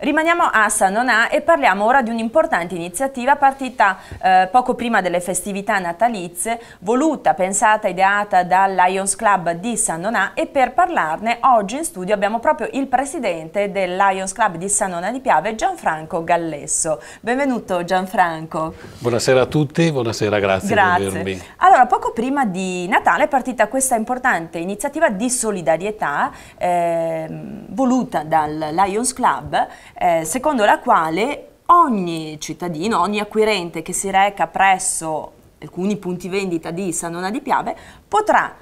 Rimaniamo a San Nonà e parliamo ora di un'importante iniziativa partita eh, poco prima delle festività natalizie, voluta, pensata, ideata dal Lions Club di San Nonà e per parlarne oggi in studio abbiamo proprio il presidente del Lions Club di San Nonà di Piave, Gianfranco Gallesso. Benvenuto Gianfranco. Buonasera a tutti, buonasera, grazie, grazie. per avermi. Allora, poco prima di Natale è partita questa importante iniziativa di solidarietà eh, voluta dal Lions Club eh, secondo la quale ogni cittadino, ogni acquirente che si reca presso alcuni punti vendita di Sanona di Piave potrà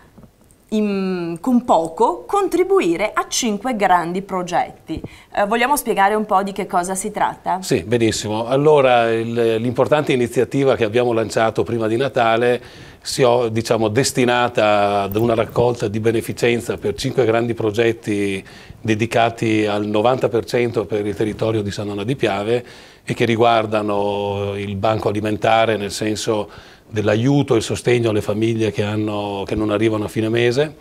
in, con poco contribuire a cinque grandi progetti. Eh, vogliamo spiegare un po' di che cosa si tratta? Sì, benissimo. Allora, l'importante iniziativa che abbiamo lanciato prima di Natale si è diciamo, destinata ad una raccolta di beneficenza per cinque grandi progetti dedicati al 90% per il territorio di San Anna di Piave e che riguardano il banco alimentare, nel senso dell'aiuto e il sostegno alle famiglie che, hanno, che non arrivano a fine mese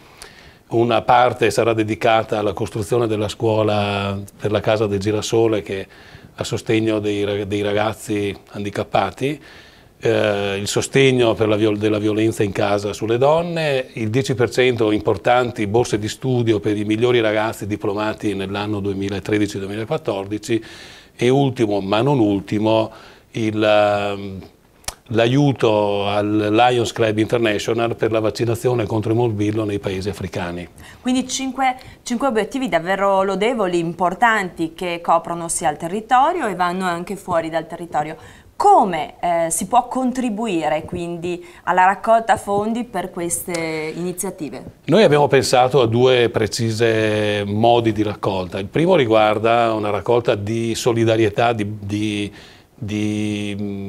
una parte sarà dedicata alla costruzione della scuola per la casa del girasole che a sostegno dei, dei ragazzi handicappati, eh, il sostegno viol della violenza in casa sulle donne, il 10% importanti borse di studio per i migliori ragazzi diplomati nell'anno 2013-2014 e ultimo ma non ultimo il l'aiuto al Lions Club International per la vaccinazione contro il morbillo nei paesi africani. Quindi cinque, cinque, obiettivi davvero lodevoli, importanti, che coprono sia il territorio e vanno anche fuori dal territorio. Come eh, si può contribuire quindi alla raccolta fondi per queste iniziative? Noi abbiamo pensato a due precise modi di raccolta. Il primo riguarda una raccolta di solidarietà, di, di di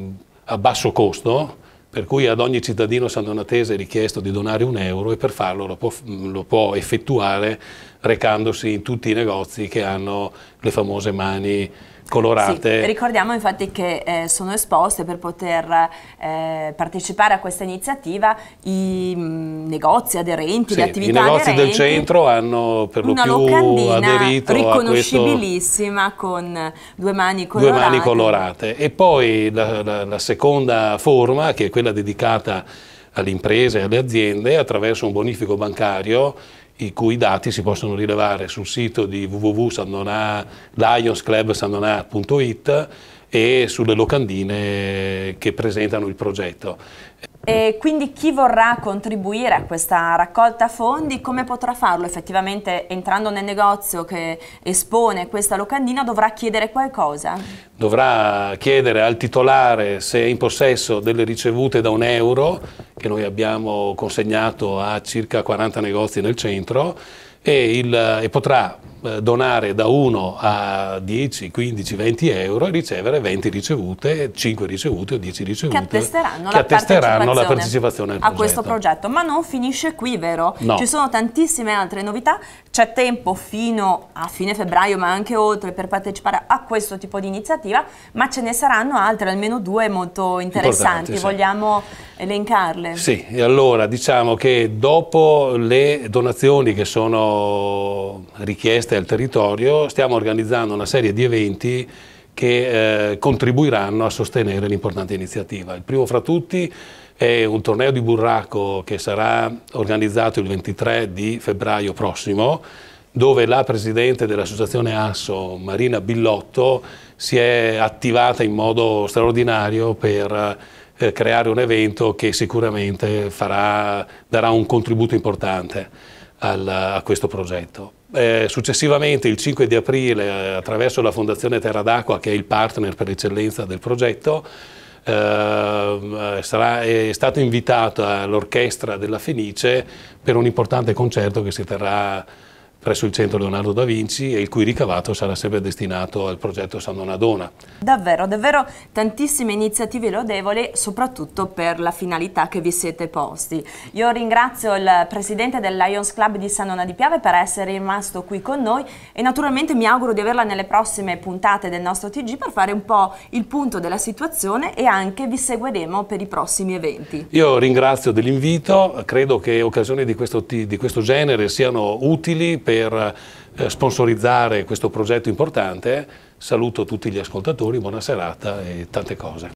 a basso costo, per cui ad ogni cittadino Donatese è richiesto di donare un euro e per farlo lo può, lo può effettuare recandosi in tutti i negozi che hanno le famose mani colorate. Sì, ricordiamo infatti che eh, sono esposte per poter eh, partecipare a questa iniziativa i mh, mm, negozi aderenti, sì, le attività aderenti. I negozi aderenti, del centro hanno per lo una più aderito riconoscibilissima a questo, con due mani colorate. Due mani colorate. E poi la, la, la seconda forma, che è quella dedicata alle imprese e alle aziende attraverso un bonifico bancario i cui dati si possono rilevare sul sito di www.lionsclubsandonà.it e sulle locandine che presentano il progetto. E quindi chi vorrà contribuire a questa raccolta fondi, come potrà farlo? Effettivamente entrando nel negozio che espone questa locandina dovrà chiedere qualcosa? Dovrà chiedere al titolare se è in possesso delle ricevute da un euro che noi abbiamo consegnato a circa 40 negozi nel centro e, il, e potrà eh, donare da 1 a 10, 15, 20 euro e ricevere 20 ricevute, 5 ricevute o 10 ricevute che attesteranno, che la, attesteranno partecipazione la, partecipazione a progetto. questo progetto. Ma non finisce qui, vero? No. Ci sono tantissime altre novità, c'è tempo fino a fine febbraio ma anche oltre per partecipare a questo tipo di iniziativa, ma ce ne saranno altre, almeno due molto interessanti, Importante, vogliamo elencarle? Sì, e allora diciamo che dopo le donazioni che sono richieste al territorio stiamo organizzando una serie di eventi che eh, contribuiranno a sostenere l'importante iniziativa. Il primo fra tutti è un torneo di burraco che sarà organizzato il 23 di febbraio prossimo dove la presidente dell'associazione ASSO, Marina Billotto, si è attivata in modo straordinario per eh, creare un evento che sicuramente farà, darà un contributo importante al, a questo progetto. Eh, successivamente il 5 di aprile eh, attraverso la Fondazione Terra d'Acqua che è il partner per eccellenza del progetto ehm, eh, sarà, è stato invitato l'orchestra della Fenice per un importante concerto che si terrà presso il centro Leonardo da Vinci e il cui ricavato sarà sempre destinato al progetto San Donadona. Davvero, davvero tantissime iniziative lodevoli, soprattutto per la finalità che vi siete posti. Io ringrazio il presidente del Lions Club di San Donà di Piave per essere rimasto qui con noi e naturalmente mi auguro di averla nelle prossime puntate del nostro TG per fare un po' il punto della situazione e anche vi seguiremo per i prossimi eventi. Io ringrazio dell'invito, credo che occasioni di questo, di questo genere siano utili per per eh, sponsorizzare questo progetto importante. Saluto tutti gli ascoltatori, buona serata e tante cose.